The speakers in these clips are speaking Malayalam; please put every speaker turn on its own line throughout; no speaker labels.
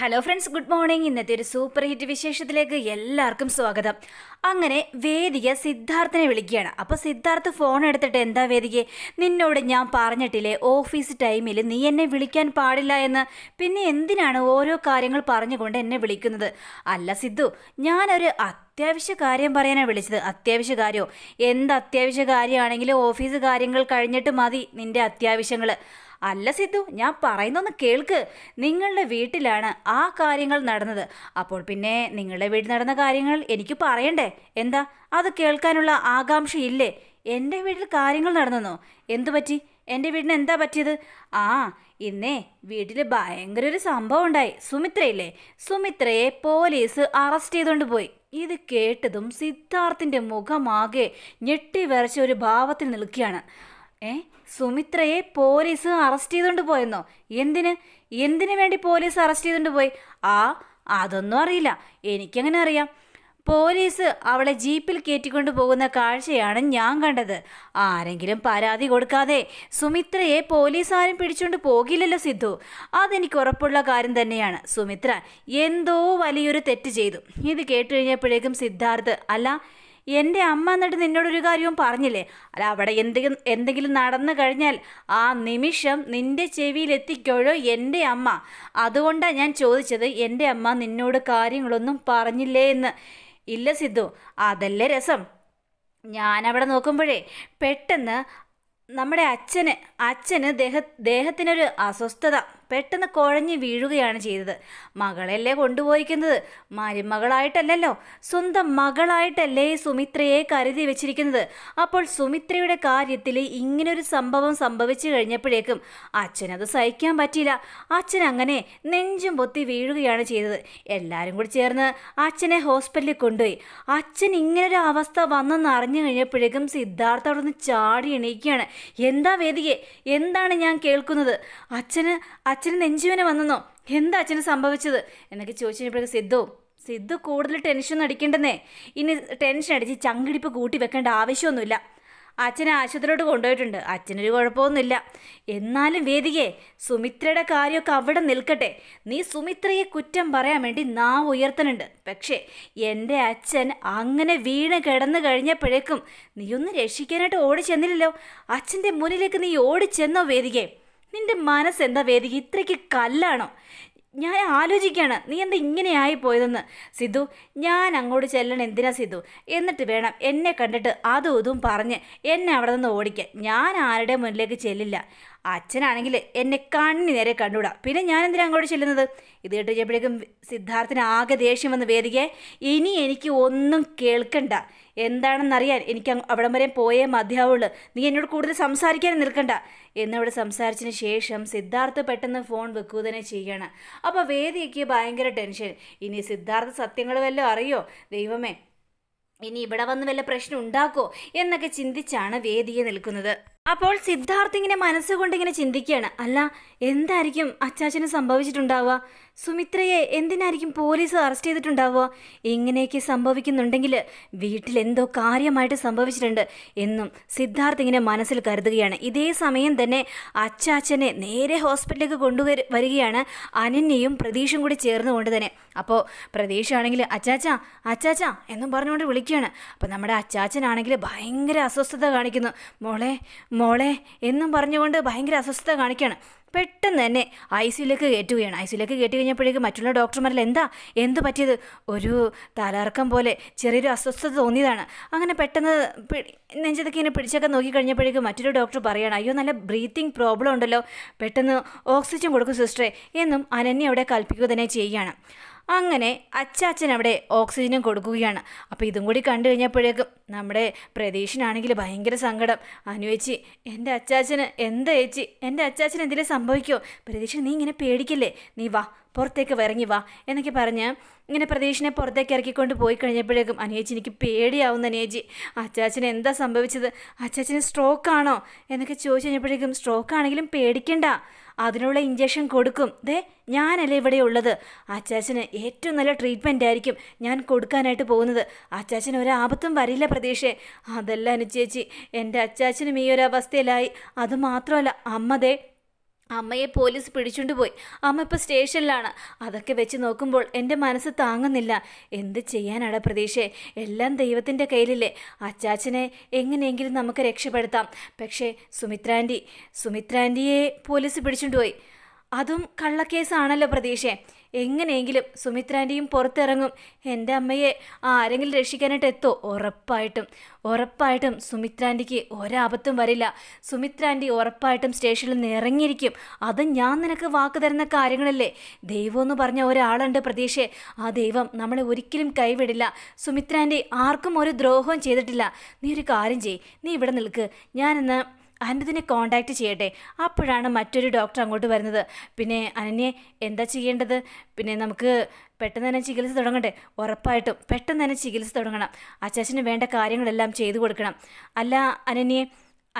ഹലോ ഫ്രണ്ട്സ് ഗുഡ് മോർണിംഗ് ഇന്നത്തെ ഒരു സൂപ്പർ ഹിറ്റ് വിശേഷത്തിലേക്ക് എല്ലാവർക്കും സ്വാഗതം അങ്ങനെ വേദിക സിദ്ധാർത്ഥനെ വിളിക്കുകയാണ് അപ്പോൾ സിദ്ധാർത്ഥ് ഫോൺ എടുത്തിട്ട് എന്താ വേദികയെ നിന്നോട് ഞാൻ പറഞ്ഞിട്ടില്ലേ ഓഫീസ് ടൈമിൽ നീ എന്നെ വിളിക്കാൻ പാടില്ല എന്ന് പിന്നെ എന്തിനാണ് ഓരോ കാര്യങ്ങൾ പറഞ്ഞുകൊണ്ട് എന്നെ വിളിക്കുന്നത് അല്ല സിദ്ധു ഞാനൊരു അത്യാവശ്യ കാര്യം പറയാനാണ് വിളിച്ചത് അത്യാവശ്യ കാര്യമോ എന്ത് അത്യാവശ്യ കാര്യമാണെങ്കിലും ഓഫീസ് കാര്യങ്ങൾ കഴിഞ്ഞിട്ട് മതി നിൻ്റെ അത്യാവശ്യങ്ങൾ അല്ല സിദ്ധു ഞാൻ പറയുന്നൊന്ന് കേൾക്ക് നിങ്ങളുടെ വീട്ടിലാണ് ആ കാര്യങ്ങൾ നടന്നത് അപ്പോൾ പിന്നെ നിങ്ങളുടെ വീട്ടിൽ നടന്ന കാര്യങ്ങൾ എനിക്ക് പറയണ്ടേ എന്താ അത് കേൾക്കാനുള്ള ആകാംക്ഷയില്ലേ എൻ്റെ വീട്ടിൽ കാര്യങ്ങൾ നടന്നോ എന്തു പറ്റി എൻ്റെ വീടിന് എന്താ പറ്റിയത് ആ ഇന്നേ വീട്ടിൽ ഭയങ്കര ഒരു സംഭവം ഉണ്ടായി സുമിത്രയില്ലേ സുമിത്രയെ പോലീസ് അറസ്റ്റ് ചെയ്തുകൊണ്ട് പോയി ഇത് കേട്ടതും സിദ്ധാർത്ഥിൻ്റെ മുഖമാകെ ഞെട്ടി വരച്ച ഒരു ഭാവത്തിൽ നിൽക്കുകയാണ് ഏഹ് സുമിത്രയെ പോലീസ് അറസ്റ്റ് ചെയ്തുകൊണ്ട് പോയെന്നോ എന്തിന് എന്തിനു വേണ്ടി പോലീസ് അറസ്റ്റ് ചെയ്തുകൊണ്ട് പോയി ആ അതൊന്നും അറിയില്ല എനിക്കങ്ങനെ അറിയാം പോലീസ് അവളെ ജീപ്പിൽ കയറ്റിക്കൊണ്ട് പോകുന്ന കാഴ്ചയാണ് ഞാൻ കണ്ടത് ആരെങ്കിലും പരാതി കൊടുക്കാതെ സുമിത്രയെ പോലീസ് ആരും പിടിച്ചുകൊണ്ട് പോകില്ലല്ലോ സിദ്ധു അതെനിക്ക് ഉറപ്പുള്ള കാര്യം തന്നെയാണ് സുമിത്ര എന്തോ വലിയൊരു തെറ്റ് ചെയ്തു ഇത് കേട്ടുകഴിഞ്ഞപ്പോഴേക്കും സിദ്ധാർത്ഥ് അല്ല എൻ്റെ അമ്മ എന്നിട്ട് നിന്നോടൊരു കാര്യവും പറഞ്ഞില്ലേ അല്ല അവിടെ എന്തെങ്കിലും എന്തെങ്കിലും നടന്നു കഴിഞ്ഞാൽ ആ നിമിഷം നിൻ്റെ ചെവിയിലെത്തിക്കോഴോ എൻ്റെ അമ്മ അതുകൊണ്ടാണ് ഞാൻ ചോദിച്ചത് എൻ്റെ അമ്മ നിന്നോട് കാര്യങ്ങളൊന്നും പറഞ്ഞില്ലേ എന്ന് ഇല്ല സിദ്ധു അതല്ലേ രസം ഞാനവിടെ നോക്കുമ്പോഴേ പെട്ടെന്ന് നമ്മുടെ അച്ഛന് അച്ഛന് ദേഹ ദേഹത്തിനൊരു അസ്വസ്ഥത പെട്ടെന്ന് കുഴഞ്ഞു വീഴുകയാണ് ചെയ്തത് മകളല്ലേ കൊണ്ടുപോയിരിക്കുന്നത് മരുമകളായിട്ടല്ലല്ലോ സ്വന്തം മകളായിട്ടല്ലേ സുമിത്രയെ കരുതി വെച്ചിരിക്കുന്നത് അപ്പോൾ സുമിത്രയുടെ കാര്യത്തിൽ ഇങ്ങനൊരു സംഭവം സംഭവിച്ചു കഴിഞ്ഞപ്പോഴേക്കും അച്ഛനത് സഹിക്കാൻ പറ്റിയില്ല അച്ഛൻ അങ്ങനെ നെഞ്ചും പൊത്തി വീഴുകയാണ് ചെയ്തത് എല്ലാവരും കൂടി ചേർന്ന് അച്ഛനെ ഹോസ്പിറ്റലിൽ കൊണ്ടുപോയി അച്ഛൻ ഇങ്ങനൊരു അവസ്ഥ വന്നെന്ന് അറിഞ്ഞു കഴിഞ്ഞപ്പോഴേക്കും സിദ്ധാർത്ഥ അവിടെ നിന്ന് ചാടി എണീക്കുകയാണ് എന്താ വേദികെ എന്താണ് ഞാൻ കേൾക്കുന്നത് അച്ഛന് അച്ഛന് നെഞ്ചുവിനെ വന്നെന്നോ എന്താ അച്ഛന് സംഭവിച്ചത് എന്നൊക്കെ ചോദിച്ചു സിദ്ധു സിദ്ധു കൂടുതൽ ടെൻഷൻ അടിക്കേണ്ടെന്നേ ഇനി ടെൻഷൻ അടിച്ച് ചങ്കിടിപ്പ് കൂട്ടി വെക്കേണ്ട ആവശ്യമൊന്നുമില്ല അച്ഛനെ ആശുപത്രിയിലോട്ട് കൊണ്ടുപോയിട്ടുണ്ട് അച്ഛനൊരു കുഴപ്പമൊന്നുമില്ല എന്നാലും വേദികയെ സുമിത്രയുടെ കാര്യമൊക്കെ അവിടെ നിൽക്കട്ടെ നീ സുമിത്രയെ കുറ്റം പറയാൻ വേണ്ടി നാ ഉയർത്തനുണ്ട് പക്ഷേ എൻ്റെ അച്ഛൻ അങ്ങനെ വീണ് കിടന്നു കഴിഞ്ഞപ്പോഴേക്കും നീ ഒന്ന് രക്ഷിക്കാനായിട്ട് ഓടി ചെന്നില്ലല്ലോ അച്ഛൻ്റെ മുന്നിലേക്ക് നീ ഓടി ചെന്നോ വേദികയെ നിന്റെ മനസ്സെന്താ വേദിക ഇത്രയ്ക്ക് കല്ലാണോ ഞാൻ ആലോചിക്കുകയാണ് നീ എന്താ ഇങ്ങനെയായി പോയതെന്ന് സിദ്ധു ഞാൻ അങ്ങോട്ട് ചെല്ലണം എന്തിനാ സിദ്ധു എന്നിട്ട് വേണം എന്നെ കണ്ടിട്ട് അതും ഇതും പറഞ്ഞ് എന്നെ അവിടെ നിന്ന് ഓടിക്കാൻ ഞാൻ ആരുടെ മുന്നിലേക്ക് ചെല്ലില്ല അച്ഛനാണെങ്കിൽ എന്നെ കണ്ണി നേരെ കണ്ടുവിടാം പിന്നെ ഞാൻ എന്തിനാ അങ്ങോട്ട് ചെല്ലുന്നത് ഇത് കേട്ട് സിദ്ധാർത്ഥിന് ആകെ ദേഷ്യം വന്ന് വേദിക്കേ ഇനി എനിക്ക് ഒന്നും കേൾക്കണ്ട എന്താണെന്നറിയാൻ എനിക്ക് അവിടം വരെ പോയേ മതിയാവുള്ളൂ നീ എന്നോട് കൂടുതൽ സംസാരിക്കാൻ നിൽക്കണ്ട എന്നിവിടെ സംസാരിച്ചതിന് ശേഷം സിദ്ധാർത്ഥ് പെട്ടെന്ന് ഫോൺ വെക്കുക തന്നെ ചെയ്യണം അപ്പോൾ വേദിയൊക്കെ ഭയങ്കര ടെൻഷൻ ഇനി സിദ്ധാർത്ഥ സത്യങ്ങൾ വല്ലതും അറിയോ ദൈവമേ ഇനി ഇവിടെ വന്ന് വല്ല പ്രശ്നം ഉണ്ടാക്കോ എന്നൊക്കെ ചിന്തിച്ചാണ് വേദിയെ നിൽക്കുന്നത് അപ്പോൾ സിദ്ധാർത്ഥ് ഇങ്ങനെ മനസ്സുകൊണ്ട് ഇങ്ങനെ ചിന്തിക്കുകയാണ് അല്ല എന്തായിരിക്കും അച്ചാച്ചന് സംഭവിച്ചിട്ടുണ്ടാവുക സുമിത്രയെ എന്തിനായിരിക്കും പോലീസ് അറസ്റ്റ് ചെയ്തിട്ടുണ്ടാവുക ഇങ്ങനെയൊക്കെ സംഭവിക്കുന്നുണ്ടെങ്കിൽ വീട്ടിൽ എന്തോ കാര്യമായിട്ട് സംഭവിച്ചിട്ടുണ്ട് എന്നും സിദ്ധാർത്ഥ് ഇങ്ങനെ മനസ്സിൽ കരുതുകയാണ് ഇതേ സമയം തന്നെ അച്ചാച്ചനെ നേരെ ഹോസ്പിറ്റലിലേക്ക് കൊണ്ടുവരു വരികയാണ് അനന്യയും പ്രതീഷും കൂടി ചേർന്നുകൊണ്ട് തന്നെ അപ്പോൾ പ്രതീക്ഷയാണെങ്കിൽ അച്ചാച്ച അച്ചാച്ച എന്നും പറഞ്ഞുകൊണ്ട് വിളിക്കുകയാണ് അപ്പോൾ നമ്മുടെ അച്ചാച്ചനാണെങ്കിൽ ഭയങ്കര അസ്വസ്ഥത കാണിക്കുന്നു മോളെ മോളെ എന്നും പറഞ്ഞുകൊണ്ട് ഭയങ്കര അസ്വസ്ഥത കാണിക്കുകയാണ് പെട്ടെന്ന് തന്നെ ഐ സിയിലേക്ക് കയറ്റുകയാണ് ഐ സിയിലേക്ക് കയറ്റി കഴിഞ്ഞപ്പോഴേക്കും മറ്റുള്ള ഡോക്ടർമാരിൽ എന്താ എന്ത് പറ്റിയത് ഒരു തലർക്കം പോലെ ചെറിയൊരു അസ്വസ്ഥത തോന്നിയതാണ് അങ്ങനെ പെട്ടെന്ന് നെഞ്ചതൊക്കെ ഇങ്ങനെ പിടിച്ചൊക്കെ കഴിഞ്ഞപ്പോഴേക്കും മറ്റൊരു ഡോക്ടർ പറയുകയാണ് അയ്യോ നല്ല ബ്രീത്തിങ് പ്രോബ്ലം ഉണ്ടല്ലോ പെട്ടെന്ന് ഓക്സിജൻ കൊടുക്കും സിസ്റ്ററെ എന്നും അനന്യ അവിടെ കൽപ്പിക്കുക തന്നെ ചെയ്യുകയാണ് അങ്ങനെ അച്ചാച്ചൻ അവിടെ ഓക്സിജനും കൊടുക്കുകയാണ് അപ്പോൾ ഇതും കൂടി കണ്ടു കഴിഞ്ഞപ്പോഴേക്കും നമ്മുടെ പ്രതീക്ഷനാണെങ്കിൽ ഭയങ്കര സങ്കടം അനുവേച്ചി എൻ്റെ അച്ചാച്ചന് എന്താ ചേച്ചി എൻ്റെ അച്ചാച്ചന് എന്തെങ്കിലും സംഭവിക്കുമോ പ്രതീക്ഷ നീ ഇങ്ങനെ പേടിക്കില്ലേ നീ വാ പുറത്തേക്ക് ഇറങ്ങി വാ എന്നൊക്കെ പറഞ്ഞ് ഇങ്ങനെ പ്രതീക്ഷനെ പുറത്തേക്ക് ഇറക്കിക്കൊണ്ട് പോയി കഴിഞ്ഞപ്പോഴേക്കും അനുയേച്ചി എനിക്ക് പേടിയാവുന്ന അനുയേച്ചി അച്ചാച്ചന് എന്താ സംഭവിച്ചത് അച്ചാച്ചന് ആണോ എന്നൊക്കെ ചോദിച്ചു കഴിഞ്ഞപ്പോഴേക്കും സ്ട്രോക്ക് ആണെങ്കിലും പേടിക്കണ്ട അതിനുള്ള ഇഞ്ചക്ഷൻ കൊടുക്കും ദേ ഞാനല്ലേ ഇവിടെ ഉള്ളത് അച്ചാച്ചന് ഏറ്റവും നല്ല ട്രീറ്റ്മെൻ്റ് ആയിരിക്കും ഞാൻ കൊടുക്കാനായിട്ട് പോകുന്നത് അച്ചാച്ചന് ഒരാപത്തും വരില്ല പ്രതീക്ഷേ അതല്ല അനുചേച്ചി എൻ്റെ അച്ചാച്ചനും ഈ ഒരു അവസ്ഥയിലായി അതുമാത്രമല്ല അമ്മതേ അമ്മയെ പോലീസ് പിടിച്ചുകൊണ്ട് പോയി അമ്മ ഇപ്പോൾ സ്റ്റേഷനിലാണ് അതൊക്കെ വെച്ച് നോക്കുമ്പോൾ എൻ്റെ മനസ്സ് താങ്ങുന്നില്ല എന്ത് ചെയ്യാനാടാ പ്രതീക്ഷേ എല്ലാം ദൈവത്തിൻ്റെ കയ്യിലില്ലേ അച്ചാച്ചനെ എങ്ങനെയെങ്കിലും നമുക്ക് രക്ഷപ്പെടുത്താം പക്ഷേ സുമിത്രാൻ്റി സുമിത്രാൻ്റിയെ പോലീസ് പിടിച്ചുകൊണ്ട് പോയി അതും കള്ളക്കേസാണല്ലോ പ്രതീക്ഷേ എങ്ങനെയെങ്കിലും സുമിത്രാൻ്റെയും പുറത്തിറങ്ങും എൻ്റെ അമ്മയെ ആരെങ്കിലും രക്ഷിക്കാനായിട്ട് എത്തോ ഉറപ്പായിട്ടും ഉറപ്പായിട്ടും സുമിത്രാൻ്റെക്ക് ഒരാപത്തും വരില്ല സുമിത്രാൻ്റെ ഉറപ്പായിട്ടും സ്റ്റേഷനിൽ നിന്ന് ഇറങ്ങിയിരിക്കും അത് ഞാൻ നിനക്ക് വാക്ക് തരുന്ന കാര്യങ്ങളല്ലേ ദൈവം എന്ന് പറഞ്ഞ ഒരാളുണ്ട് പ്രതീക്ഷയെ ആ ദൈവം നമ്മളെ ഒരിക്കലും കൈവിടില്ല സുമിത്രാൻ്റെ ആർക്കും ഒരു ദ്രോഹവും ചെയ്തിട്ടില്ല നീ ഒരു കാര്യം ചെയ് നീ ഇവിടെ നിൽക്ക് ഞാനെന്ന് അനതിനെ കോണ്ടാക്ട് ചെയ്യട്ടെ അപ്പോഴാണ് മറ്റൊരു ഡോക്ടർ അങ്ങോട്ട് വരുന്നത് പിന്നെ അനന്യെ എന്താ ചെയ്യേണ്ടത് പിന്നെ നമുക്ക് പെട്ടെന്ന് തന്നെ ചികിത്സ തുടങ്ങണ്ടേ ഉറപ്പായിട്ടും പെട്ടെന്ന് തന്നെ ചികിത്സ തുടങ്ങണം അച്ചാച്ചന് വേണ്ട കാര്യങ്ങളെല്ലാം ചെയ്തു കൊടുക്കണം അല്ല അനന്യെ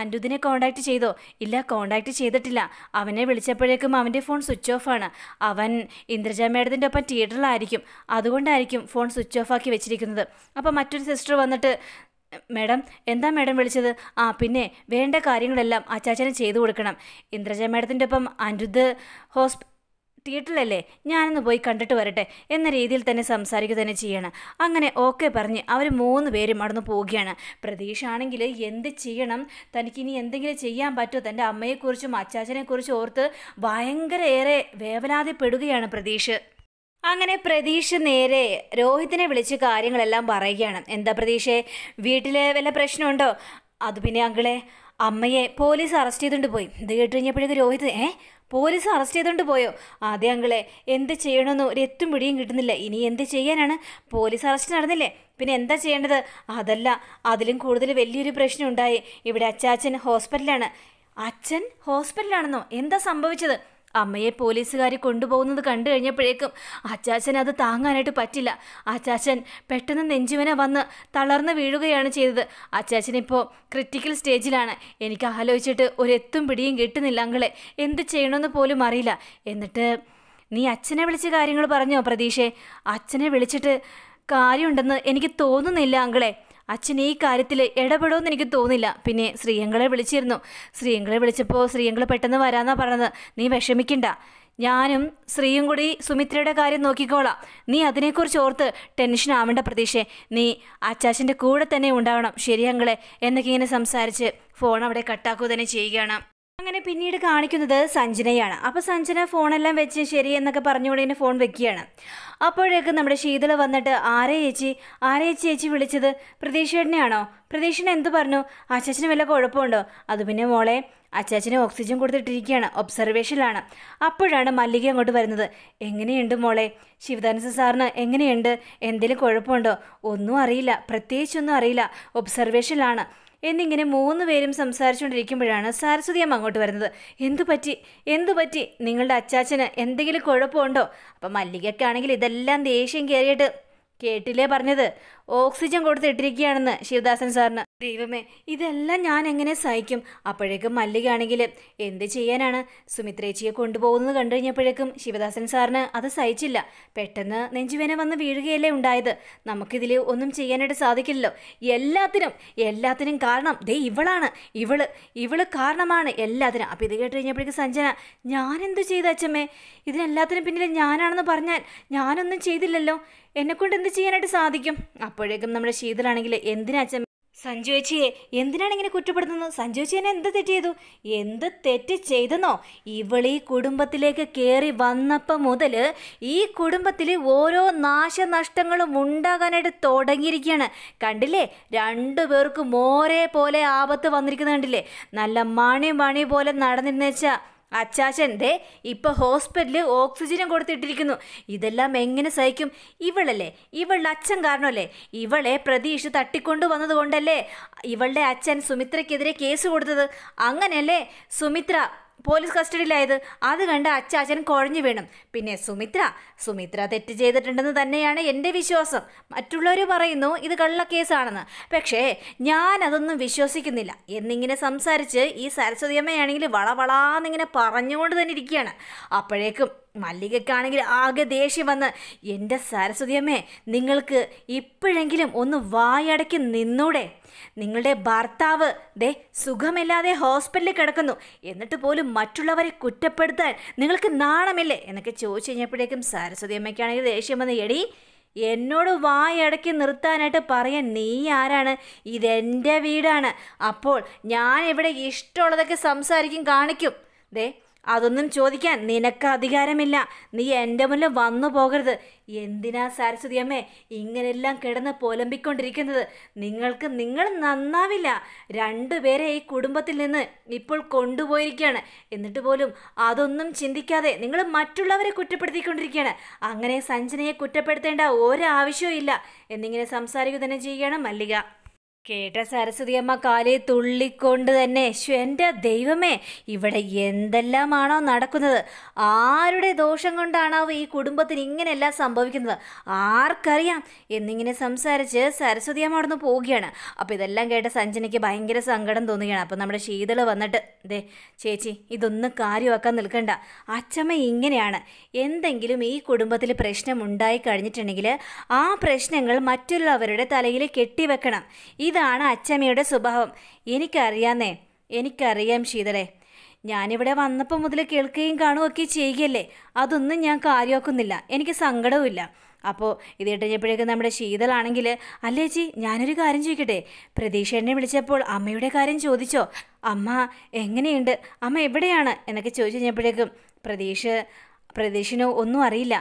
അനുദിനെ കോണ്ടാക്ട് ചെയ്തോ ഇല്ല കോണ്ടാക്ട് ചെയ്തിട്ടില്ല അവനെ വിളിച്ചപ്പോഴേക്കും അവൻ്റെ ഫോൺ സ്വിച്ച് ഓഫാണ് അവൻ ഇന്ദ്രജ മേഡത്തിൻ്റെ ഒപ്പം തിയേറ്ററിലായിരിക്കും അതുകൊണ്ടായിരിക്കും ഫോൺ സ്വിച്ച് ഓഫ് ആക്കി വെച്ചിരിക്കുന്നത് അപ്പോൾ മറ്റൊരു സിസ്റ്റർ വന്നിട്ട് മേഡം എന്താ മേഡം വിളിച്ചത് ആ പിന്നെ വേണ്ട കാര്യങ്ങളെല്ലാം അച്ചാച്ചനെ ചെയ്തു കൊടുക്കണം ഇന്ദ്രജ മേഡത്തിൻ്റെ ഒപ്പം അനിരുദ്ധ് ഹോസ്പി തിയേറ്ററിലല്ലേ ഞാനൊന്ന് പോയി കണ്ടിട്ട് വരട്ടെ എന്ന രീതിയിൽ തന്നെ സംസാരിക്കുക തന്നെ ചെയ്യണം അങ്ങനെ ഓക്കെ പറഞ്ഞ് അവർ മൂന്ന് പേരും നിന്ന് പോവുകയാണ് പ്രതീക്ഷ ആണെങ്കിൽ എന്ത് ചെയ്യണം തനിക്കിനി എന്തെങ്കിലും ചെയ്യാൻ പറ്റുമോ തൻ്റെ അമ്മയെക്കുറിച്ചും അച്ചാച്ചനെക്കുറിച്ചും ഓർത്ത് ഭയങ്കര ഏറെ വേവലാതിപ്പെടുകയാണ് പ്രതീക്ഷ അങ്ങനെ പ്രതീക്ഷ നേരെ രോഹിത്തിനെ വിളിച്ച് കാര്യങ്ങളെല്ലാം പറയുകയാണ് എന്താ പ്രതീക്ഷ വീട്ടിലെ വല്ല പ്രശ്നമുണ്ടോ അത് പിന്നെ അങ്കിളെ അമ്മയെ പോലീസ് അറസ്റ്റ് ചെയ്തുകൊണ്ട് പോയി ഇത് കേട്ട് കഴിഞ്ഞപ്പോഴേക്ക് രോഹിത് ഏഹ് പോലീസ് അറസ്റ്റ് ചെയ്തുകൊണ്ട് പോയോ അതെ അങ്കിളെ എന്ത് ചെയ്യണമെന്ന് ഒരു എത്തും പിടിയും കിട്ടുന്നില്ല ഇനി എന്ത് ചെയ്യാനാണ് പോലീസ് അറസ്റ്റ് നടന്നില്ലേ പിന്നെ എന്താ ചെയ്യേണ്ടത് അതല്ല അതിലും കൂടുതൽ വലിയൊരു പ്രശ്നം ഉണ്ടായി ഇവിടെ അച്ചാച്ചൻ ഹോസ്പിറ്റലാണ് അച്ഛൻ ഹോസ്പിറ്റലാണെന്നോ എന്താ സംഭവിച്ചത് അമ്മയെ പോലീസുകാർ കൊണ്ടുപോകുന്നത് കണ്ടു കഴിഞ്ഞപ്പോഴേക്കും അച്ചാച്ചൻ അത് താങ്ങാനായിട്ട് പറ്റില്ല അച്ചാച്ചൻ പെട്ടെന്ന് നെഞ്ചുവന വന്ന് തളർന്ന് വീഴുകയാണ് ചെയ്തത് അച്ചാച്ചൻ ഇപ്പോൾ ക്രിട്ടിക്കൽ സ്റ്റേജിലാണ് എനിക്ക് ആലോചിച്ചിട്ട് ഒരു എത്തും പിടിയും കിട്ടുന്നില്ല അങ്കളെ എന്ത് ചെയ്യണമെന്ന് പോലും അറിയില്ല എന്നിട്ട് നീ അച്ഛനെ വിളിച്ച് കാര്യങ്ങൾ പറഞ്ഞോ പ്രതീക്ഷേ അച്ഛനെ വിളിച്ചിട്ട് കാര്യമുണ്ടെന്ന് എനിക്ക് തോന്നുന്നില്ല അങ്കളെ അച്ഛൻ ഈ കാര്യത്തിൽ ഇടപെടുമെന്ന് എനിക്ക് തോന്നില്ല പിന്നെ ശ്രീയങ്കളെ വിളിച്ചിരുന്നു ശ്രീയങ്കളെ വിളിച്ചപ്പോൾ ശ്രീയങ്കൾ പെട്ടെന്ന് വരാന്നാ പറഞ്ഞത് നീ വിഷമിക്കണ്ട ഞാനും ശ്രീയും കൂടി സുമിത്രയുടെ കാര്യം നോക്കിക്കോളാം നീ അതിനെക്കുറിച്ച് ഓർത്ത് ടെൻഷൻ ആവേണ്ട പ്രതീക്ഷേ നീ അച്ചാച്ചൻ്റെ കൂടെ തന്നെ ഉണ്ടാവണം ശരിയങ്കളെ എന്നൊക്കെ ഇങ്ങനെ സംസാരിച്ച് ഫോൺ അവിടെ കട്ടാക്കുക തന്നെ ചെയ്യുകയാണ് അങ്ങനെ പിന്നീട് കാണിക്കുന്നത് സഞ്ജനയാണ് അപ്പോൾ സഞ്ജന ഫോണെല്ലാം വെച്ച് ശരി എന്നൊക്കെ പറഞ്ഞുകൊണ്ട് ഇങ്ങനെ ഫോൺ വെക്കുകയാണ് അപ്പോഴേക്കും നമ്മുടെ ശീതള വന്നിട്ട് ആരെ ചേച്ചി ആരെ ചേച്ചി ചേച്ചി വിളിച്ചത് പ്രതീക്ഷേട്ടനെയാണോ പ്രതീക്ഷനെ എന്ത് പറഞ്ഞു അച്ചാച്ചന് വല്ല കുഴപ്പമുണ്ടോ അത് പിന്നെ മോളെ അച്ചാച്ചന് ഓക്സിജൻ കൊടുത്തിട്ടിരിക്കുകയാണ് ഒബ്സർവേഷനിലാണ് അപ്പോഴാണ് മല്ലിക അങ്ങോട്ട് വരുന്നത് എങ്ങനെയുണ്ട് മോളെ ശിവദാനന്ദ സാറിന് എങ്ങനെയുണ്ട് എന്തെങ്കിലും കുഴപ്പമുണ്ടോ ഒന്നും അറിയില്ല പ്രത്യേകിച്ചൊന്നും അറിയില്ല ഒബ്സർവേഷനിലാണ് എന്നിങ്ങനെ മൂന്ന് പേരും സംസാരിച്ചുകൊണ്ടിരിക്കുമ്പോഴാണ് സരസ്വതി അമ്മ അങ്ങോട്ട് വരുന്നത് എന്തു പറ്റി എന്തു പറ്റി നിങ്ങളുടെ അച്ചാച്ചന് എന്തെങ്കിലും കുഴപ്പമുണ്ടോ അപ്പം മല്ലികയ്ക്കാണെങ്കിൽ ഇതെല്ലാം ദേഷ്യം കയറിയിട്ട് കേട്ടില്ലേ പറഞ്ഞത് ഓക്സിജൻ കൊടുത്തിട്ടിരിക്കുകയാണെന്ന് ശിവദാസൻ സാറിന് ദൈവമേ ഇതെല്ലാം ഞാൻ എങ്ങനെ സഹിക്കും അപ്പോഴേക്കും മല്ലികയാണെങ്കിൽ എന്ത് ചെയ്യാനാണ് സുമിത്രേച്ചിയെ കൊണ്ടുപോകുന്നത് കണ്ടു കഴിഞ്ഞപ്പോഴേക്കും ശിവദാസൻ സാറിന് അത് സഹിച്ചില്ല പെട്ടെന്ന് നെഞ്ചുവേന വന്ന് വീഴുകയല്ലേ ഉണ്ടായത് നമുക്കിതിൽ ഒന്നും ചെയ്യാനായിട്ട് സാധിക്കില്ലല്ലോ എല്ലാത്തിനും എല്ലാത്തിനും കാരണം ദേ ഇവളാണ് ഇവള് ഇവള് കാരണമാണ് എല്ലാത്തിനും അപ്പോൾ ഇത് കേട്ട് കഴിഞ്ഞപ്പോഴേക്കും സഞ്ജന ഞാനെന്തു ചെയ്ത അച്ഛമ്മേ ഇതിനെല്ലാത്തിനും പിന്നിൽ ഞാനാണെന്ന് പറഞ്ഞാൽ ഞാനൊന്നും ചെയ്തില്ലല്ലോ എന്നെക്കൊണ്ട് എന്ത് ചെയ്യാനായിട്ട് സാധിക്കും അപ്പോഴേക്കും നമ്മുടെ ശീതലാണെങ്കിൽ എന്തിനാ അച്ഛൻ സഞ്ജു ചേച്ചിയെ എന്തിനാണ് ഇങ്ങനെ കുറ്റപ്പെടുത്തുന്നത് സഞ്ജു ചേച്ചി എന്നെ എന്ത് തെറ്റ് ചെയ്തു എന്ത് തെറ്റ് ചെയ്തെന്നോ ഇവളീ കുടുംബത്തിലേക്ക് കയറി വന്നപ്പം മുതൽ ഈ കുടുംബത്തിൽ ഓരോ നാശനഷ്ടങ്ങളും ഉണ്ടാകാനായിട്ട് തുടങ്ങിയിരിക്കുകയാണ് കണ്ടില്ലേ രണ്ടു പേർക്കും ഓരേ പോലെ ആപത്ത് വന്നിരിക്കുന്നത് കണ്ടില്ലേ നല്ല മണി മണി പോലെ നടന്നിരുന്നേച്ചാ അച്ചാച്ചൻ ദേ ഇപ്പോൾ ഹോസ്പിറ്റലിൽ ഓക്സിജനും കൊടുത്തിട്ടിരിക്കുന്നു ഇതെല്ലാം എങ്ങനെ സഹിക്കും ഇവളല്ലേ ഇവളുടെ അച്ഛൻ കാരണമല്ലേ ഇവളെ പ്രതീക്ഷ തട്ടിക്കൊണ്ടു വന്നതുകൊണ്ടല്ലേ ഇവളുടെ അച്ഛൻ സുമിത്രയ്ക്കെതിരെ കേസ് കൊടുത്തത് അങ്ങനെയല്ലേ സുമിത്ര പോലീസ് കസ്റ്റഡിയിലായത് അത് കണ്ട് അച്ചാച്ചൻ കുഴഞ്ഞു വീണു പിന്നെ സുമിത്ര സുമിത്ര തെറ്റ് ചെയ്തിട്ടുണ്ടെന്ന് തന്നെയാണ് എൻ്റെ വിശ്വാസം മറ്റുള്ളവർ പറയുന്നു ഇത് കള്ളക്കേസാണെന്ന് പക്ഷേ ഞാൻ അതൊന്നും വിശ്വസിക്കുന്നില്ല എന്നിങ്ങനെ സംസാരിച്ച് ഈ സരസ്വതിയമ്മയാണെങ്കിൽ വളവളാന്നിങ്ങനെ പറഞ്ഞുകൊണ്ട് തന്നെ ഇരിക്കുകയാണ് അപ്പോഴേക്കും മല്ലികക്കാണെങ്കിൽ ആകെ ദേഷ്യം വന്ന് എൻ്റെ സരസ്വതിയമ്മേ നിങ്ങൾക്ക് ഇപ്പോഴെങ്കിലും ഒന്ന് വായടക്കി നിന്നൂടെ നിങ്ങളുടെ ഭർത്താവ് ദേ സുഖമില്ലാതെ ഹോസ്പിറ്റലിൽ കിടക്കുന്നു എന്നിട്ട് പോലും മറ്റുള്ളവരെ കുറ്റപ്പെടുത്താൻ നിങ്ങൾക്ക് നാണമില്ലേ എന്നൊക്കെ ചോദിച്ചു കഴിഞ്ഞപ്പോഴേക്കും സരസ്വതി ദേഷ്യം വന്ന് എടി എന്നോട് വായടക്കി നിർത്താനായിട്ട് പറയാൻ നീ ആരാണ് ഇതെൻ്റെ വീടാണ് അപ്പോൾ ഞാൻ ഇവിടെ ഇഷ്ടമുള്ളതൊക്കെ സംസാരിക്കും കാണിക്കും ദേ അതൊന്നും ചോദിക്കാൻ നിനക്ക് അധികാരമില്ല നീ എൻ്റെ മുന്നിൽ വന്നു പോകരുത് എന്തിനാ സരസ്വതി അമ്മേ ഇങ്ങനെല്ലാം കിടന്ന് പുലമ്പിക്കൊണ്ടിരിക്കുന്നത് നിങ്ങൾക്ക് നിങ്ങൾ നന്നാവില്ല രണ്ടുപേരെ ഈ കുടുംബത്തിൽ നിന്ന് ഇപ്പോൾ കൊണ്ടുപോയിരിക്കുകയാണ് എന്നിട്ട് പോലും അതൊന്നും ചിന്തിക്കാതെ നിങ്ങൾ മറ്റുള്ളവരെ കുറ്റപ്പെടുത്തിക്കൊണ്ടിരിക്കുകയാണ് അങ്ങനെ സഞ്ജനയെ കുറ്റപ്പെടുത്തേണ്ട ഒരാവശ്യവും ഇല്ല എന്നിങ്ങനെ സംസാരിക്കുക തന്നെ ചെയ്യുകയാണ് മല്ലിക കേട്ട സരസ്വതിയമ്മ കാലിൽ തുള്ളിക്കൊണ്ട് തന്നെ എൻ്റെ ദൈവമേ ഇവിടെ എന്തെല്ലാമാണോ നടക്കുന്നത് ആരുടെ ദോഷം കൊണ്ടാണാവോ ഈ കുടുംബത്തിന് ഇങ്ങനെയല്ല സംഭവിക്കുന്നത് ആർക്കറിയാം എന്നിങ്ങനെ സംസാരിച്ച് സരസ്വതിയമ്മ അവിടെ നിന്ന് പോവുകയാണ് അപ്പോൾ ഇതെല്ലാം കേട്ട സഞ്ജനയ്ക്ക് ഭയങ്കര സങ്കടം തോന്നുകയാണ് അപ്പോൾ നമ്മുടെ ശീതൾ വന്നിട്ട് ദേ ചേച്ചി ഇതൊന്നും കാര്യമാക്കാൻ നിൽക്കണ്ട അച്ഛമ്മ ഇങ്ങനെയാണ് എന്തെങ്കിലും ഈ കുടുംബത്തിൽ പ്രശ്നം ഉണ്ടായി കഴിഞ്ഞിട്ടുണ്ടെങ്കിൽ ആ പ്രശ്നങ്ങൾ മറ്റുള്ളവരുടെ തലയിൽ കെട്ടിവെക്കണം ഇത് ഇതാണ് അച്ചമ്മയുടെ സ്വഭാവം എനിക്കറിയാന്നേ എനിക്കറിയാം ശീതളെ ഞാനിവിടെ വന്നപ്പോൾ മുതൽ കേൾക്കുകയും കാണുകയൊക്കെ ചെയ്യുകയല്ലേ അതൊന്നും ഞാൻ കാര്യമാക്കുന്നില്ല എനിക്ക് സങ്കടവുമില്ല അപ്പോൾ ഇത് കഴിഞ്ഞപ്പോഴേക്കും നമ്മുടെ ശീതളാണെങ്കിൽ അല്ലേ ചേച്ചി ഞാനൊരു കാര്യം ചോദിക്കട്ടെ പ്രതീക്ഷേനെ വിളിച്ചപ്പോൾ അമ്മയുടെ കാര്യം ചോദിച്ചോ അമ്മ എങ്ങനെയുണ്ട് അമ്മ എവിടെയാണ് എന്നൊക്കെ ചോദിച്ചു കഴിഞ്ഞപ്പോഴേക്കും പ്രതീക്ഷ പ്രതീക്ഷനോ ഒന്നും അറിയില്ല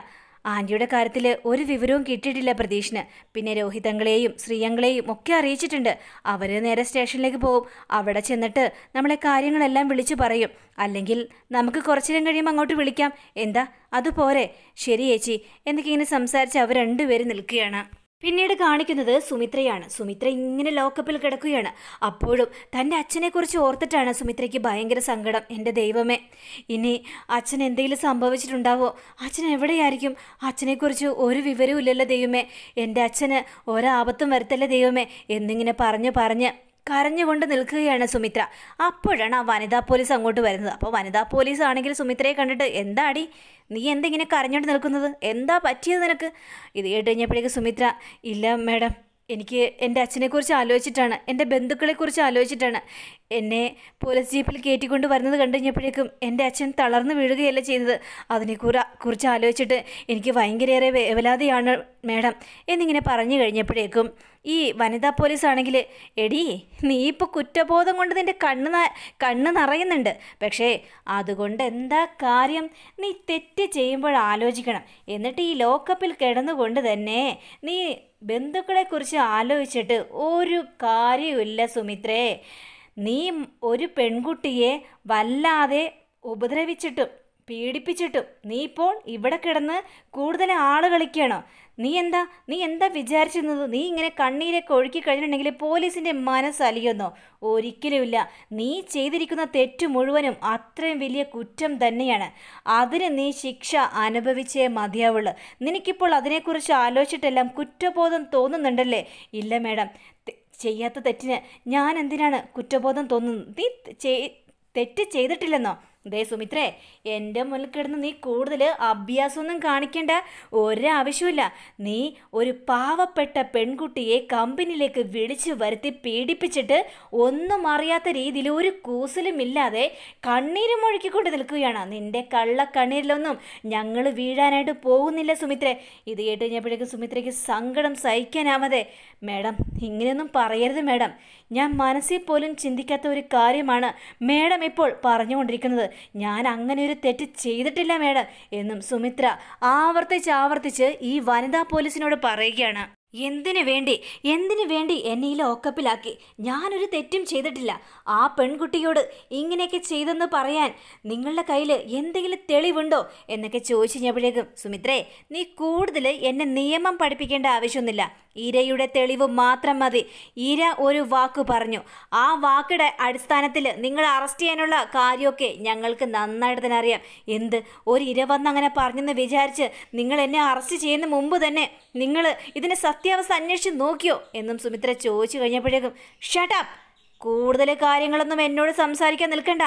ആന്റിയുടെ കാര്യത്തിൽ ഒരു വിവരവും കിട്ടിയിട്ടില്ല പ്രതീഷിന് പിന്നെ രോഹിതങ്ങളെയും ശ്രീയങ്ങളെയും ഒക്കെ അറിയിച്ചിട്ടുണ്ട് അവർ നേരെ സ്റ്റേഷനിലേക്ക് പോകും അവിടെ ചെന്നിട്ട് നമ്മളെ കാര്യങ്ങളെല്ലാം വിളിച്ചു പറയും അല്ലെങ്കിൽ നമുക്ക് കുറച്ചു നേരം കഴിയുമ്പോൾ അങ്ങോട്ട് വിളിക്കാം എന്താ അതുപോരെ ശരി ചേച്ചി എന്നൊക്കെ ഇങ്ങനെ സംസാരിച്ച് അവർ രണ്ടുപേരും നിൽക്കുകയാണ് പിന്നീട് കാണിക്കുന്നത് സുമിത്രയാണ് സുമിത്ര ഇങ്ങനെ ലോക്കപ്പിൽ കിടക്കുകയാണ് അപ്പോഴും തൻ്റെ അച്ഛനെക്കുറിച്ച് ഓർത്തിട്ടാണ് സുമിത്രയ്ക്ക് ഭയങ്കര സങ്കടം എൻ്റെ ദൈവമേ ഇനി അച്ഛൻ എന്തെങ്കിലും സംഭവിച്ചിട്ടുണ്ടാവോ അച്ഛൻ എവിടെയായിരിക്കും അച്ഛനെക്കുറിച്ച് ഒരു വിവരവും ഇല്ലല്ലോ ദൈവമേ എൻ്റെ അച്ഛന് ഒരാപത്തും വരത്തല്ലേ ദൈവമേ എന്നിങ്ങനെ പറഞ്ഞു പറഞ്ഞ് കരഞ്ഞുകൊണ്ട് നിൽക്കുകയാണ് സുമിത്ര അപ്പോഴാണ് ആ വനിതാ പോലീസ് അങ്ങോട്ട് വരുന്നത് അപ്പോൾ വനിതാ പോലീസ് ആണെങ്കിൽ സുമിത്രയെ കണ്ടിട്ട് എന്താടി നീ എന്തിങ്ങനെ കരഞ്ഞുകൊണ്ട് നിൽക്കുന്നത് എന്താ പറ്റിയത് നിനക്ക് ഇത് കേട്ട് കഴിഞ്ഞപ്പോഴേക്ക് സുമിത്ര ഇല്ല മേഡം എനിക്ക് എൻ്റെ അച്ഛനെക്കുറിച്ച് ആലോചിച്ചിട്ടാണ് എൻ്റെ ബന്ധുക്കളെക്കുറിച്ച് ആലോചിച്ചിട്ടാണ് എന്നെ പോലീസ് ജീപ്പിൽ കയറ്റിക്കൊണ്ട് വരുന്നത് കണ്ടു കഴിഞ്ഞപ്പോഴേക്കും എൻ്റെ അച്ഛൻ തളർന്നു വീഴുകയല്ല ചെയ്തത് അതിനെക്കുറ കുറിച്ച് ആലോചിച്ചിട്ട് എനിക്ക് ഭയങ്കരയേറെ വേവലാതിയാണ് മേഡം എന്നിങ്ങനെ പറഞ്ഞു കഴിഞ്ഞപ്പോഴേക്കും ഈ വനിതാ പോലീസ് ആണെങ്കിൽ എടി നീ ഇപ്പോൾ കുറ്റബോധം കൊണ്ട് നിൻ്റെ കണ്ണ് കണ്ണ് നിറയുന്നുണ്ട് പക്ഷേ അതുകൊണ്ട് എന്താ കാര്യം നീ തെറ്റ് ചെയ്യുമ്പോൾ ആലോചിക്കണം എന്നിട്ട് ഈ ലോക്കപ്പിൽ കിടന്നുകൊണ്ട് തന്നെ നീ ബന്ധുക്കളെക്കുറിച്ച് ആലോചിച്ചിട്ട് ഒരു കാര്യമില്ല സുമിത്രേ നീ ഒരു പെൺകുട്ടിയെ വല്ലാതെ ഉപദ്രവിച്ചിട്ടും പീഡിപ്പിച്ചിട്ടും നീ ഇപ്പോൾ ഇവിടെ കിടന്ന് കൂടുതൽ ആൾ കളിക്കണോ നീ എന്താ നീ എന്താ വിചാരിച്ചിരുന്നത് നീ ഇങ്ങനെ കണ്ണീരൊക്കെ ഒഴുക്കി കഴിഞ്ഞിട്ടുണ്ടെങ്കിൽ പോലീസിൻ്റെ മനസ്സലിയൊന്നോ ഒരിക്കലുമില്ല നീ ചെയ്തിരിക്കുന്ന തെറ്റ് മുഴുവനും അത്രയും വലിയ കുറ്റം തന്നെയാണ് അതിന് നീ ശിക്ഷ അനുഭവിച്ചേ മതിയാവുള്ളൂ നിനക്കിപ്പോൾ അതിനെക്കുറിച്ച് ആലോചിച്ചിട്ടെല്ലാം കുറ്റബോധം തോന്നുന്നുണ്ടല്ലേ ഇല്ല മേഡം ചെയ്യാത്ത തെറ്റിന് ഞാൻ എന്തിനാണ് കുറ്റബോധം തോന്നുന്നത് നീ തെറ്റ് ചെയ്തിട്ടില്ലെന്നോ ദേ സുമിത്രേ എൻ്റെ മുന്നിൽ കിടന്ന് നീ കൂടുതൽ അഭ്യാസമൊന്നും കാണിക്കേണ്ട ഒരാവശ്യമില്ല നീ ഒരു പാവപ്പെട്ട പെൺകുട്ടിയെ കമ്പനിയിലേക്ക് വിളിച്ചു വരുത്തി പീഡിപ്പിച്ചിട്ട് ഒന്നും അറിയാത്ത രീതിയിൽ ഒരു കൂസലുമില്ലാതെ കണ്ണീരും ഒഴുക്കിക്കൊണ്ട് നിൽക്കുകയാണ് നിൻ്റെ കള്ള കണ്ണീരിലൊന്നും ഞങ്ങൾ വീഴാനായിട്ട് പോകുന്നില്ല സുമിത്രേ ഇത് കേട്ട് കഴിഞ്ഞപ്പോഴേക്കും സുമിത്രയ്ക്ക് സങ്കടം സഹിക്കാനാവാതെ മേഡം ഇങ്ങനെയൊന്നും പറയരുത് മേഡം ഞാൻ മനസ്സിൽ പോലും ചിന്തിക്കാത്ത ഒരു കാര്യമാണ് മേഡം ഇപ്പോൾ പറഞ്ഞുകൊണ്ടിരിക്കുന്നത് ഞാൻ അങ്ങനെ ഒരു തെറ്റ് ചെയ്തിട്ടില്ല മേഡം എന്നും സുമിത്ര ആവർത്തിച്ച് ആവർത്തിച്ച് ഈ വനിതാ പോലീസിനോട് പറയുകയാണ് എന്തിനു വേണ്ടി എന്തിനു വേണ്ടി എന്നെ ഈ ലോക്കപ്പിലാക്കി ഞാനൊരു തെറ്റും ചെയ്തിട്ടില്ല ആ പെൺകുട്ടിയോട് ഇങ്ങനെയൊക്കെ ചെയ്തെന്ന് പറയാൻ നിങ്ങളുടെ കയ്യിൽ എന്തെങ്കിലും തെളിവുണ്ടോ എന്നൊക്കെ ചോദിച്ചു കഴിഞ്ഞപ്പോഴേക്കും സുമിത്രേ നീ കൂടുതൽ എന്നെ നിയമം പഠിപ്പിക്കേണ്ട ആവശ്യമൊന്നുമില്ല ഇരയുടെ തെളിവ് മാത്രം മതി ഇര ഒരു വാക്ക് പറഞ്ഞു ആ വാക്കുടെ അടിസ്ഥാനത്തിൽ നിങ്ങൾ അറസ്റ്റ് ചെയ്യാനുള്ള കാര്യമൊക്കെ ഞങ്ങൾക്ക് നന്നായിട്ട് തന്നെ അറിയാം എന്ത് ഒരു ഇര വന്ന് അങ്ങനെ പറഞ്ഞെന്ന് വിചാരിച്ച് നിങ്ങൾ എന്നെ അറസ്റ്റ് ചെയ്യുന്ന മുമ്പ് തന്നെ നിങ്ങൾ ഇതിനെ സത്യാവസ്ഥ അന്വേഷിച്ച് നോക്കിയോ എന്നും സുമിത്ര ചോദിച്ചു കഴിഞ്ഞപ്പോഴേക്കും ഷട്ടപ്പ് കൂടുതൽ കാര്യങ്ങളൊന്നും എന്നോട് സംസാരിക്കാൻ നിൽക്കണ്ട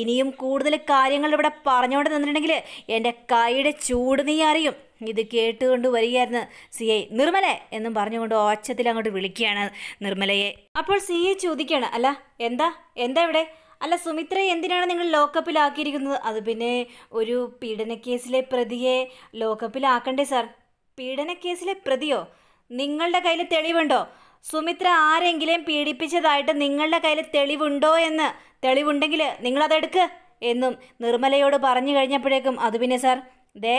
ഇനിയും കൂടുതൽ കാര്യങ്ങൾ ഇവിടെ പറഞ്ഞുകൊണ്ട് നിന്നിട്ടുണ്ടെങ്കിൽ എൻ്റെ കൈയുടെ ചൂട് നീ അറിയും ഇത് കേട്ടുകൊണ്ട് വരികയായിരുന്നു സി ഐ നിർമ്മലെ എന്നും പറഞ്ഞുകൊണ്ട് ഒച്ചത്തിൽ അങ്ങോട്ട് വിളിക്കുകയാണ് നിർമ്മലയെ അപ്പോൾ സി ഐ ചോദിക്കുകയാണ് അല്ല എന്താ എന്താ ഇവിടെ അല്ല സുമിത്രയെ എന്തിനാണ് നിങ്ങൾ ലോക്കപ്പിലാക്കിയിരിക്കുന്നത് അത് പിന്നെ ഒരു പീഡനക്കേസിലെ പ്രതിയെ ലോക്കപ്പിലാക്കണ്ടേ സാർ പീഡനക്കേസിലെ പ്രതിയോ നിങ്ങളുടെ കയ്യിൽ തെളിവുണ്ടോ സുമിത്ര ആരെങ്കിലും പീഡിപ്പിച്ചതായിട്ട് നിങ്ങളുടെ കയ്യിൽ തെളിവുണ്ടോ എന്ന് തെളിവുണ്ടെങ്കിൽ നിങ്ങളതെടുക്ക് എന്നും നിർമ്മലയോട് പറഞ്ഞു കഴിഞ്ഞപ്പോഴേക്കും അത് പിന്നെ സാർ ദേ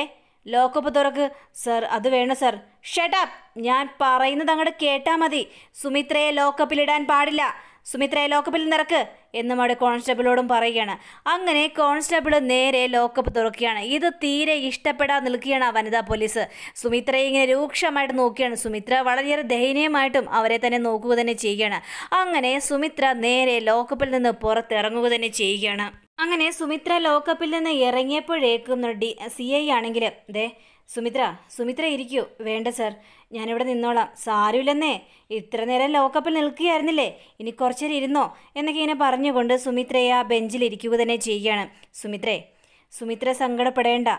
ലോക്കപ്പ് തുറക്ക് സർ അത് വേണം സർ ഷട്ടപ്പ് ഞാൻ പറയുന്നത് അങ്ങോട്ട് കേട്ടാൽ മതി സുമിത്രയെ ലോക്കപ്പിലിടാൻ പാടില്ല സുമിത്രയെ ലോക്കപ്പിൽ നിറക്ക് എന്ന് അവിടെ കോൺസ്റ്റബിളോടും പറയുകയാണ് അങ്ങനെ കോൺസ്റ്റബിൾ നേരെ ലോക്കപ്പ് തുറക്കുകയാണ് ഇത് തീരെ ഇഷ്ടപ്പെടാൻ നിൽക്കുകയാണ് വനിതാ പോലീസ് സുമിത്രയെ ഇങ്ങനെ രൂക്ഷമായിട്ട് നോക്കുകയാണ് സുമിത്ര വളരെയേറെ ദയനീയമായിട്ടും അവരെ തന്നെ നോക്കുക തന്നെ ചെയ്യുകയാണ് അങ്ങനെ സുമിത്ര നേരെ ലോക്കപ്പിൽ നിന്ന് പുറത്തിറങ്ങുക തന്നെ ചെയ്യുകയാണ് അങ്ങനെ സുമിത്ര ലോക്കപ്പിൽ നിന്ന് ഇറങ്ങിയപ്പോഴേക്കും ഡി സി ഐ ആണെങ്കിൽ ദേ സുമിത്ര സുമിത്ര ഇരിക്കൂ വേണ്ട സർ ഞാനിവിടെ നിന്നോളാം സാരമില്ലെന്നേ ഇത്ര നേരം ലോക്കപ്പിൽ നിൽക്കുകയായിരുന്നില്ലേ ഇനി കുറച്ചേരം ഇരുന്നോ എന്നൊക്കെ ഇങ്ങനെ പറഞ്ഞുകൊണ്ട് സുമിത്രയെ ആ ബെഞ്ചിൽ ഇരിക്കുക തന്നെ ചെയ്യുകയാണ് സുമിത്രേ സുമിത്ര സങ്കടപ്പെടേണ്ട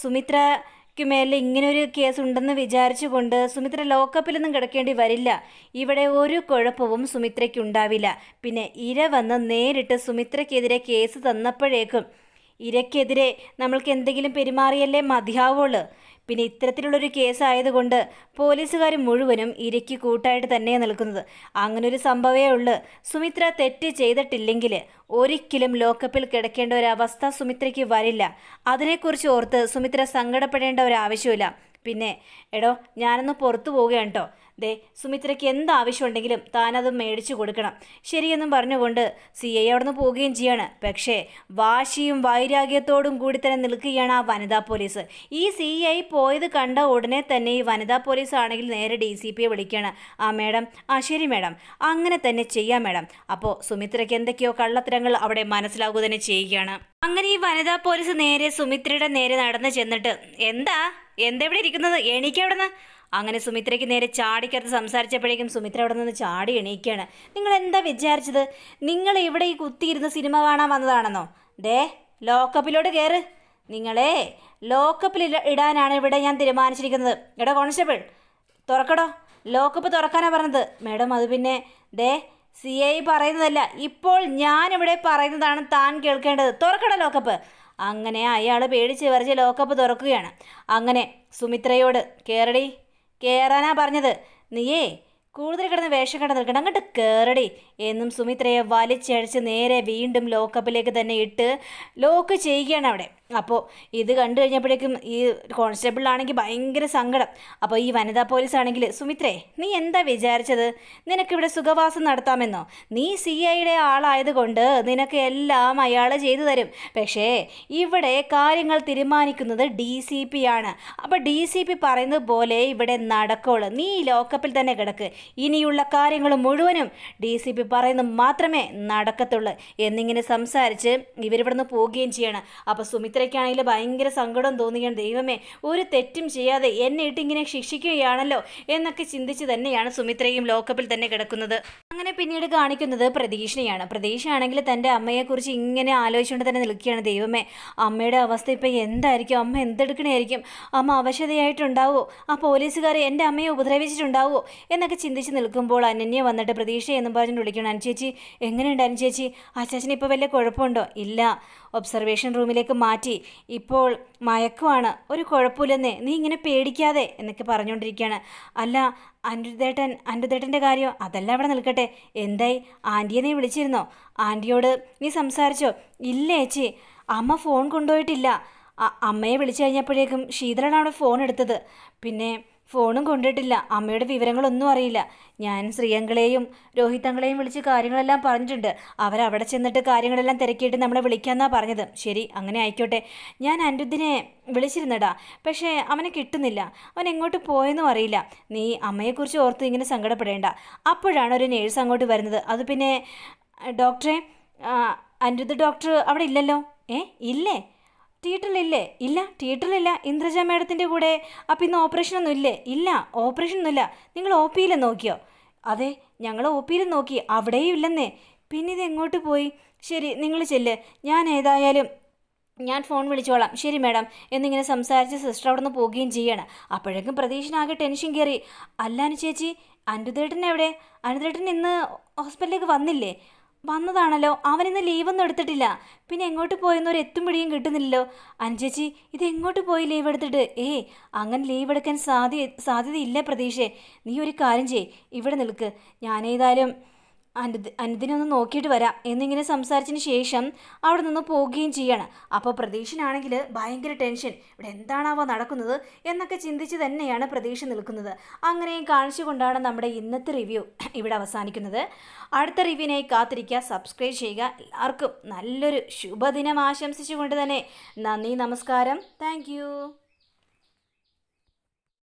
സുമിത്രയ്ക്ക് മേലെ ഇങ്ങനൊരു കേസ് ഉണ്ടെന്ന് വിചാരിച്ചുകൊണ്ട് സുമിത്ര ലോക്കപ്പിലൊന്നും കിടക്കേണ്ടി വരില്ല ഇവിടെ ഒരു കുഴപ്പവും സുമിത്രയ്ക്ക് ഉണ്ടാവില്ല പിന്നെ ഇര വന്ന് നേരിട്ട് സുമിത്രയ്ക്കെതിരെ കേസ് തന്നപ്പോഴേക്കും ഇരയ്ക്കെതിരെ നമ്മൾക്ക് എന്തെങ്കിലും പെരുമാറിയല്ലേ മതിയാവുള്ളൂ പിന്നെ ഇത്തരത്തിലുള്ളൊരു കേസായതുകൊണ്ട് പോലീസുകാർ മുഴുവനും ഇരയ്ക്ക് കൂട്ടായിട്ട് തന്നെ നിൽക്കുന്നത് അങ്ങനൊരു സംഭവമേ ഉള്ളൂ സുമിത്ര തെറ്റ് ചെയ്തിട്ടില്ലെങ്കിൽ ഒരിക്കലും ലോക്കപ്പിൽ കിടക്കേണ്ട ഒരു അവസ്ഥ സുമിത്രയ്ക്ക് വരില്ല അതിനെക്കുറിച്ച് ഓർത്ത് സുമിത്ര സങ്കടപ്പെടേണ്ട ഒരു ആവശ്യമില്ല പിന്നെ എടോ ഞാനൊന്ന് പുറത്തു പോവുകയാണ് കേട്ടോ ദേ സുമിത്രയ്ക്ക് എന്ത് ആവശ്യമുണ്ടെങ്കിലും താനത് മേടിച്ചു കൊടുക്കണം ശരിയെന്നും പറഞ്ഞുകൊണ്ട് സി ഐ നിന്ന് പോവുകയും ചെയ്യാണ് പക്ഷേ വാശിയും വൈരാഗ്യത്തോടും കൂടി തന്നെ നിൽക്കുകയാണ് ആ വനിതാ പോലീസ് ഈ സി ഐ പോയത് കണ്ട ഉടനെ തന്നെ ഈ വനിതാ പോലീസ് ആണെങ്കിൽ നേരെ ഡി സി പിയെ വിളിക്കുകയാണ് ആ മേഡം ആ ശരി മേഡം അങ്ങനെ തന്നെ ചെയ്യാം മേഡം അപ്പോൾ സുമിത്രയ്ക്ക് എന്തൊക്കെയോ കള്ളത്തരങ്ങൾ അവിടെ മനസ്സിലാവുക തന്നെ ചെയ്യുകയാണ് അങ്ങനെ ഈ വനിതാ പോലീസ് നേരെ സുമിത്രയുടെ നേരെ നടന്നു ചെന്നിട്ട് എന്താ എന്തെവിടെ ഇരിക്കുന്നത് എനിക്ക് അവിടുന്ന് അങ്ങനെ സുമിത്രയ്ക്ക് നേരെ ചാടിക്കകത്ത് സംസാരിച്ചപ്പോഴേക്കും സുമിത്ര അവിടെ നിന്ന് ചാടി എണീക്കുകയാണ് നിങ്ങൾ എന്താ വിചാരിച്ചത് നിങ്ങൾ ഇവിടെ ഈ കുത്തിയിരുന്ന് സിനിമ കാണാൻ വന്നതാണെന്നോ ദേ ലോക്കപ്പിലോട്ട് കയറ് നിങ്ങളെ ലോക്കപ്പിൽ ഇടാനാണ് ഇവിടെ ഞാൻ തീരുമാനിച്ചിരിക്കുന്നത് എടാ കോൺസ്റ്റബിൾ തുറക്കടോ ലോക്കപ്പ് തുറക്കാനാണ് പറഞ്ഞത് മേഡം അത് പിന്നെ ദേ സി ഐ പറയുന്നതല്ല ഇപ്പോൾ ഞാനിവിടെ പറയുന്നതാണ് താൻ കേൾക്കേണ്ടത് തുറക്കട ലോക്കപ്പ് അങ്ങനെ അയാൾ പേടിച്ച് വരച്ച് ലോക്കപ്പ് തുറക്കുകയാണ് അങ്ങനെ സുമിത്രയോട് കയറടി കയറാനാ പറഞ്ഞത് നീയേ കൂടുതൽ കിടന്ന് വേഷം കണ്ട നിൽക്കണം അങ്ങോട്ട് കയറടി എന്നും സുമിത്രയെ വലിച്ചഴച്ച് നേരെ വീണ്ടും ലോക്കപ്പിലേക്ക് തന്നെ ഇട്ട് ലോക്ക് ചെയ്യുകയാണ് അവിടെ അപ്പോൾ ഇത് കണ്ടു കഴിഞ്ഞപ്പോഴേക്കും ഈ കോൺസ്റ്റബിളാണെങ്കിൽ ഭയങ്കര സങ്കടം അപ്പോൾ ഈ വനിതാ പോലീസ് ആണെങ്കിൽ സുമിത്രേ നീ എന്താ വിചാരിച്ചത് നിനക്കിവിടെ സുഖവാസം നടത്താമെന്നോ നീ സി ഐയുടെ ആളായതുകൊണ്ട് നിനക്ക് എല്ലാം അയാൾ ചെയ്തു തരും പക്ഷേ ഇവിടെ കാര്യങ്ങൾ തീരുമാനിക്കുന്നത് ഡി സി പി ആണ് അപ്പോൾ ഡി സി പി പറയുന്നത് പോലെ ഇവിടെ നടക്കോളൂ നീ ലോക്കപ്പിൽ തന്നെ കിടക്ക് ഇനിയുള്ള കാര്യങ്ങൾ മുഴുവനും ഡി സി പി പറയുന്നത് മാത്രമേ നടക്കത്തുള്ളൂ എന്നിങ്ങനെ സംസാരിച്ച് ഇവരിവിടെ നിന്ന് പോവുകയും ചെയ്യണം അപ്പോൾ സുമിത്രയ്ക്കാണെങ്കിൽ ഭയങ്കര സങ്കടം തോന്നുകയാണ് ദൈവമേ ഒരു തെറ്റും ചെയ്യാതെ എന്നെ ഇട്ടിങ്ങനെ ശിക്ഷിക്കുകയാണല്ലോ എന്നൊക്കെ ചിന്തിച്ച് തന്നെയാണ് സുമിത്രയും ലോക്കപ്പിൽ തന്നെ കിടക്കുന്നത് അങ്ങനെ പിന്നീട് കാണിക്കുന്നത് പ്രതീക്ഷയാണ് പ്രതീക്ഷ ആണെങ്കിൽ തൻ്റെ അമ്മയെക്കുറിച്ച് ഇങ്ങനെ ആലോചിച്ചുകൊണ്ട് തന്നെ നിൽക്കുകയാണ് ദൈവമേ അമ്മയുടെ അവസ്ഥ ഇപ്പം എന്തായിരിക്കും അമ്മ എന്തെടുക്കണേയിരിക്കും അമ്മ അവശതയായിട്ടുണ്ടാവുമോ ആ പോലീസുകാർ എൻ്റെ അമ്മയെ ഉപദ്രവിച്ചിട്ടുണ്ടാവോ എന്നൊക്കെ ചിന്തിച്ച് നിൽക്കുമ്പോൾ അനന്യ വന്നിട്ട് പ്രതീക്ഷ എന്നും പറഞ്ഞ് വിളിക്കണം ഇരിക്കണം അനുചേച്ചി എങ്ങനെയുണ്ട് അനുചേച്ചി ചേച്ചി ഇപ്പോൾ വലിയ കുഴപ്പമുണ്ടോ ഇല്ല ഒബ്സർവേഷൻ റൂമിലേക്ക് മാറ്റി ഇപ്പോൾ മയക്കുവാണ് ഒരു കുഴപ്പമില്ലെന്നേ നീ ഇങ്ങനെ പേടിക്കാതെ എന്നൊക്കെ പറഞ്ഞുകൊണ്ടിരിക്കുകയാണ് അല്ല അനിരുദ്ധേട്ടൻ അനിരുദ്ധേട്ടൻ്റെ കാര്യം അതല്ല അവിടെ നിൽക്കട്ടെ എന്തായി ആൻറ്റിയെ നീ വിളിച്ചിരുന്നോ ആൻറ്റിയോട് നീ സംസാരിച്ചോ ഇല്ല ചേച്ചി അമ്മ ഫോൺ കൊണ്ടുപോയിട്ടില്ല അമ്മയെ വിളിച്ചു കഴിഞ്ഞപ്പോഴേക്കും ശീതളാണ് അവിടെ ഫോൺ എടുത്തത് പിന്നെ ഫോണും കൊണ്ടിട്ടില്ല അമ്മയുടെ വിവരങ്ങളൊന്നും അറിയില്ല ഞാൻ ശ്രീയങ്കളെയും രോഹിതങ്ങളെയും വിളിച്ച് കാര്യങ്ങളെല്ലാം പറഞ്ഞിട്ടുണ്ട് അവരവിടെ ചെന്നിട്ട് കാര്യങ്ങളെല്ലാം തിരക്കിയിട്ട് നമ്മളെ വിളിക്കാമെന്നാണ് പറഞ്ഞത് ശരി അങ്ങനെ ആയിക്കോട്ടെ ഞാൻ അനിരുദ്ധിനെ വിളിച്ചിരുന്നടാ പക്ഷേ അവനെ കിട്ടുന്നില്ല അവൻ എങ്ങോട്ട് പോയെന്നും അറിയില്ല നീ അമ്മയെക്കുറിച്ച് ഓർത്ത് ഇങ്ങനെ സങ്കടപ്പെടേണ്ട അപ്പോഴാണ് ഒരു നേഴ്സ് അങ്ങോട്ട് വരുന്നത് അത് പിന്നെ ഡോക്ടറെ അനിരുദ്ധ ഡോക്ടർ അവിടെ ഇല്ലല്ലോ ഏ ഇല്ലേ തിയേറ്ററിലില്ലേ ഇല്ല തിയേറ്ററിലില്ല ഇന്ദ്രജ മാഡത്തിൻ്റെ കൂടെ അപ്പം ഇന്ന് ഒന്നും ഇല്ലേ ഇല്ല ഓപ്പറേഷനൊന്നുമില്ല നിങ്ങൾ ഒ പിയിൽ നോക്കിയോ അതെ ഞങ്ങൾ ഒ പിയിൽ നോക്കി അവിടെയും ഇല്ലെന്നേ പിന്നെ ഇത് എങ്ങോട്ട് പോയി ശരി നിങ്ങൾ ചെല്ല് ഞാൻ ഏതായാലും ഞാൻ ഫോൺ വിളിച്ചോളാം ശരി മാഡം എന്നിങ്ങനെ സംസാരിച്ച് സിസ്റ്റർ അവിടെ നിന്ന് പോവുകയും ചെയ്യണം അപ്പോഴേക്കും പ്രതീക്ഷനാകെ ടെൻഷൻ കയറി അല്ലാനു ചേച്ചി അനുദേട്ടൻ എവിടെ അനുദേട്ടൻ ഇന്ന് ഹോസ്പിറ്റലിലേക്ക് വന്നില്ലേ വന്നതാണല്ലോ അവനിന്ന് ലീവൊന്നും എടുത്തിട്ടില്ല പിന്നെ എങ്ങോട്ട് പോയെന്നൊരു എത്തും പിടിയും കിട്ടുന്നില്ലല്ലോ അഞ്ചേച്ചി ഇത് എങ്ങോട്ട് പോയി ലീവ് എടുത്തിട്ട് ഏ അങ്ങനെ ലീവ് എടുക്കാൻ സാധ്യ സാധ്യതയില്ല പ്രതീക്ഷേ നീ ഒരു കാര്യം ചെയ്യ് ഇവിടെ നിൽക്ക് ഞാനേതായാലും അനു അനുദിനെ ഒന്ന് നോക്കിയിട്ട് വരാം എന്നിങ്ങനെ സംസാരിച്ചതിന് ശേഷം അവിടെ നിന്ന് പോവുകയും ചെയ്യാണ് അപ്പോൾ പ്രതീക്ഷനാണെങ്കിൽ ഭയങ്കര ടെൻഷൻ ഇവിടെ എന്താണാവോ നടക്കുന്നത് എന്നൊക്കെ ചിന്തിച്ച് തന്നെയാണ് പ്രതീക്ഷ നിൽക്കുന്നത് അങ്ങനെയും കാണിച്ചുകൊണ്ടാണ് നമ്മുടെ ഇന്നത്തെ റിവ്യൂ ഇവിടെ അവസാനിക്കുന്നത് അടുത്ത റിവ്യൂവിനായി കാത്തിരിക്കുക സബ്സ്ക്രൈബ് ചെയ്യുക എല്ലാവർക്കും നല്ലൊരു ശുഭദിനം ആശംസിച്ചുകൊണ്ട് തന്നെ നന്ദി നമസ്കാരം താങ്ക്